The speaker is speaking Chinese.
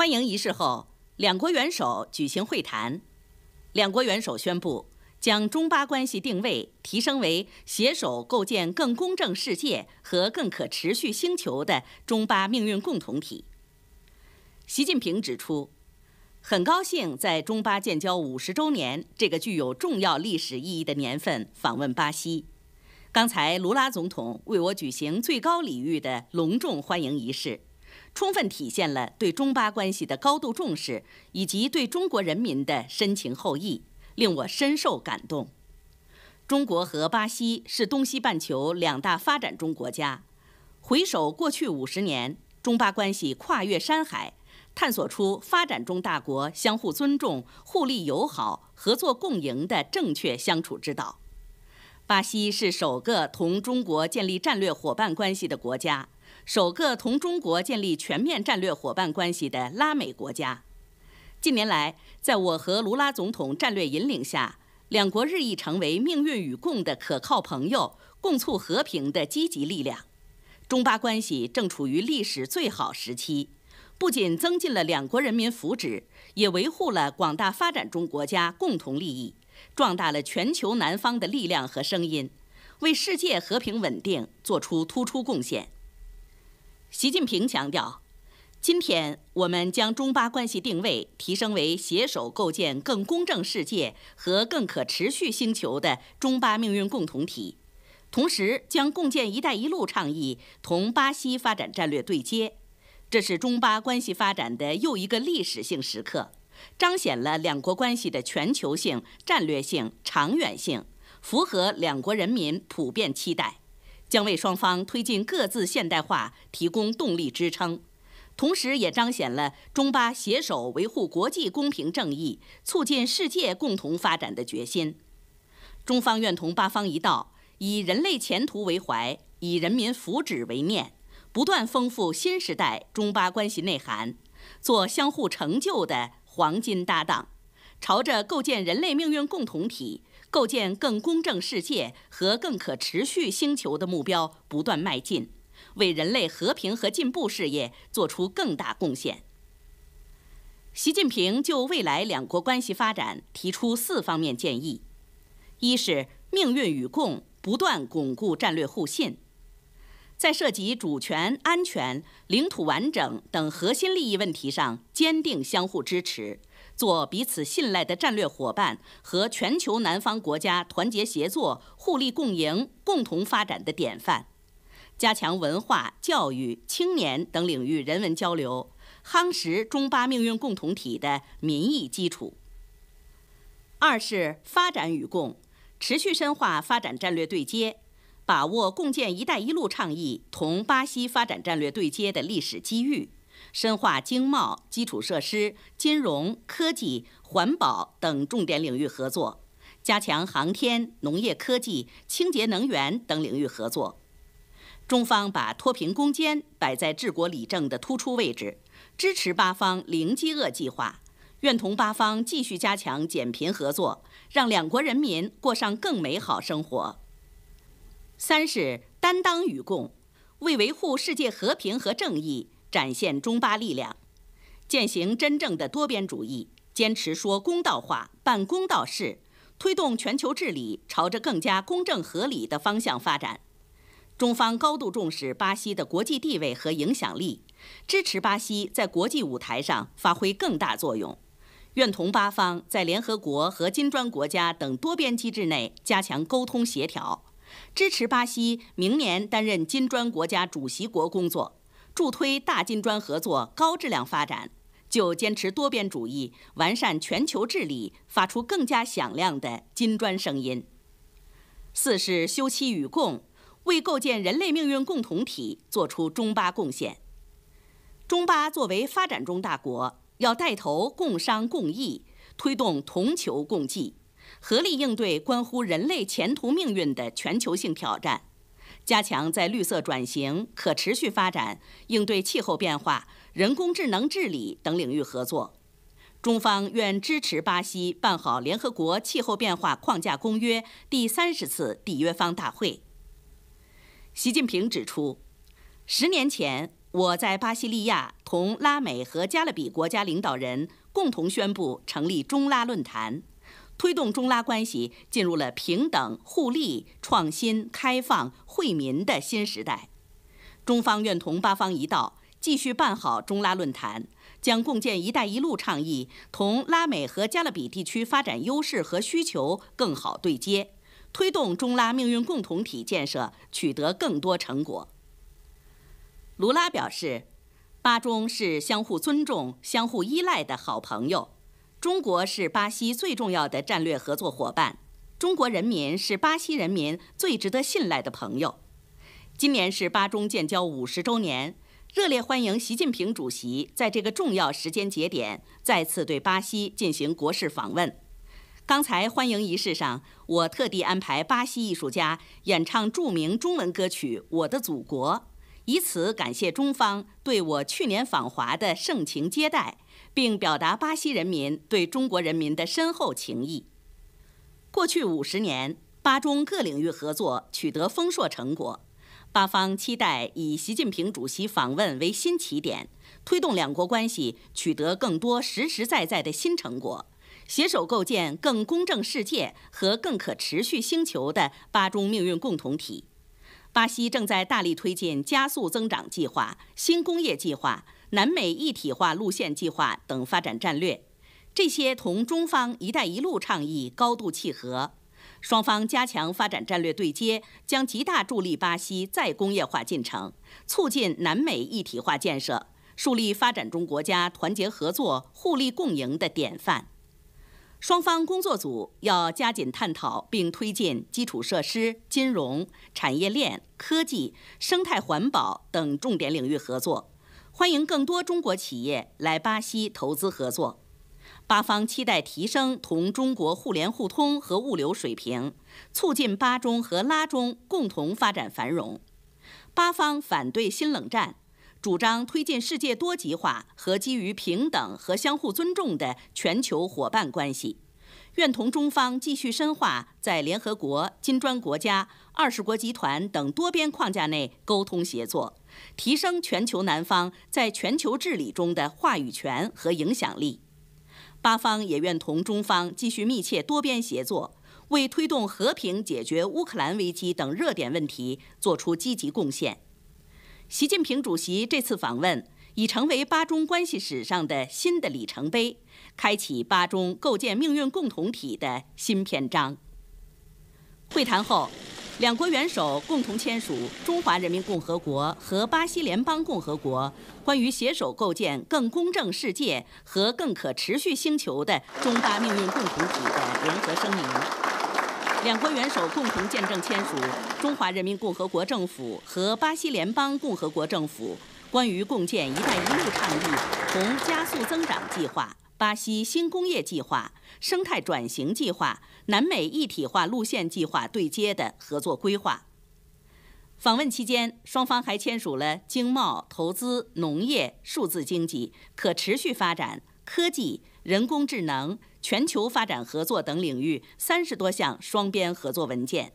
欢迎仪式后，两国元首举行会谈。两国元首宣布将中巴关系定位提升为携手构建更公正世界和更可持续星球的中巴命运共同体。习近平指出，很高兴在中巴建交五十周年这个具有重要历史意义的年份访问巴西。刚才卢拉总统为我举行最高礼遇的隆重欢迎仪式。充分体现了对中巴关系的高度重视以及对中国人民的深情厚谊，令我深受感动。中国和巴西是东西半球两大发展中国家。回首过去五十年，中巴关系跨越山海，探索出发展中大国相互尊重、互利友好、合作共赢的正确相处之道。巴西是首个同中国建立战略伙伴关系的国家。首个同中国建立全面战略伙伴关系的拉美国家。近年来，在我和卢拉总统战略引领下，两国日益成为命运与共的可靠朋友，共促和平的积极力量。中巴关系正处于历史最好时期，不仅增进了两国人民福祉，也维护了广大发展中国家共同利益，壮大了全球南方的力量和声音，为世界和平稳定做出突出贡献。习近平强调，今天我们将中巴关系定位提升为携手构建更公正世界和更可持续星球的中巴命运共同体，同时将共建“一带一路”倡议同巴西发展战略对接，这是中巴关系发展的又一个历史性时刻，彰显了两国关系的全球性、战略性、长远性，符合两国人民普遍期待。将为双方推进各自现代化提供动力支撑，同时也彰显了中巴携手维护国际公平正义、促进世界共同发展的决心。中方愿同巴方一道，以人类前途为怀，以人民福祉为念，不断丰富新时代中巴关系内涵，做相互成就的黄金搭档，朝着构建人类命运共同体。构建更公正世界和更可持续星球的目标不断迈进，为人类和平和进步事业做出更大贡献。习近平就未来两国关系发展提出四方面建议：一是命运与共，不断巩固战略互信，在涉及主权、安全、领土完整等核心利益问题上坚定相互支持。做彼此信赖的战略伙伴和全球南方国家团结协作、互利共赢、共同发展的典范，加强文化、教育、青年等领域人文交流，夯实中巴命运共同体的民意基础。二是发展与共，持续深化发展战略对接，把握共建“一带一路”倡议同巴西发展战略对接的历史机遇。深化经贸、基础设施、金融、科技、环保等重点领域合作，加强航天、农业科技、清洁能源等领域合作。中方把脱贫攻坚摆在治国理政的突出位置，支持巴方零饥饿计划，愿同巴方继续加强减贫合作，让两国人民过上更美好生活。三是担当与共，为维护世界和平和正义。展现中巴力量，践行真正的多边主义，坚持说公道话、办公道事，推动全球治理朝着更加公正合理的方向发展。中方高度重视巴西的国际地位和影响力，支持巴西在国际舞台上发挥更大作用。愿同巴方在联合国和金砖国家等多边机制内加强沟通协调，支持巴西明年担任金砖国家主席国工作。助推大金砖合作高质量发展，就坚持多边主义、完善全球治理，发出更加响亮的金砖声音。四是休戚与共，为构建人类命运共同体作出中巴贡献。中巴作为发展中大国要带头共商共议，推动同求共济，合力应对关乎人类前途命运的全球性挑战。加强在绿色转型、可持续发展、应对气候变化、人工智能治理等领域合作，中方愿支持巴西办好联合国气候变化框架公约第三十次缔约方大会。习近平指出，十年前我在巴西利亚同拉美和加勒比国家领导人共同宣布成立中拉论坛。推动中拉关系进入了平等互利、创新开放、惠民的新时代。中方愿同巴方一道，继续办好中拉论坛，将共建“一带一路”倡议同拉美和加勒比地区发展优势和需求更好对接，推动中拉命运共同体建设取得更多成果。卢拉表示，巴中是相互尊重、相互依赖的好朋友。中国是巴西最重要的战略合作伙伴，中国人民是巴西人民最值得信赖的朋友。今年是巴中建交五十周年，热烈欢迎习近平主席在这个重要时间节点再次对巴西进行国事访问。刚才欢迎仪式上，我特地安排巴西艺术家演唱著名中文歌曲《我的祖国》。以此感谢中方对我去年访华的盛情接待，并表达巴西人民对中国人民的深厚情谊。过去五十年，巴中各领域合作取得丰硕成果。巴方期待以习近平主席访问为新起点，推动两国关系取得更多实实在在的新成果，携手构建更公正世界和更可持续星球的巴中命运共同体。巴西正在大力推进加速增长计划、新工业计划、南美一体化路线计划等发展战略，这些同中方“一带一路”倡议高度契合。双方加强发展战略对接，将极大助力巴西再工业化进程，促进南美一体化建设，树立发展中国家团结合作、互利共赢的典范。双方工作组要加紧探讨并推进基础设施、金融、产业链、科技、生态环保等重点领域合作，欢迎更多中国企业来巴西投资合作。巴方期待提升同中国互联互通和物流水平，促进巴中和拉中共同发展繁荣。巴方反对新冷战。主张推进世界多极化和基于平等和相互尊重的全球伙伴关系，愿同中方继续深化在联合国、金砖国家、二十国集团等多边框架内沟通协作，提升全球南方在全球治理中的话语权和影响力。巴方也愿同中方继续密切多边协作，为推动和平解决乌克兰危机等热点问题作出积极贡献。习近平主席这次访问已成为巴中关系史上的新的里程碑，开启巴中构建命运共同体的新篇章。会谈后，两国元首共同签署《中华人民共和国和巴西联邦共和国关于携手构建更公正世界和更可持续星球的中巴命运共同体的联合声明》。两国元首共同见证签署《中华人民共和国政府和巴西联邦共和国政府关于共建“一带一路”倡议同加速增长计划、巴西新工业计划、生态转型计划、南美一体化路线计划对接的合作规划》。访问期间，双方还签署了经贸、投资、农业、数字经济、可持续发展、科技、人工智能。全球发展合作等领域三十多项双边合作文件。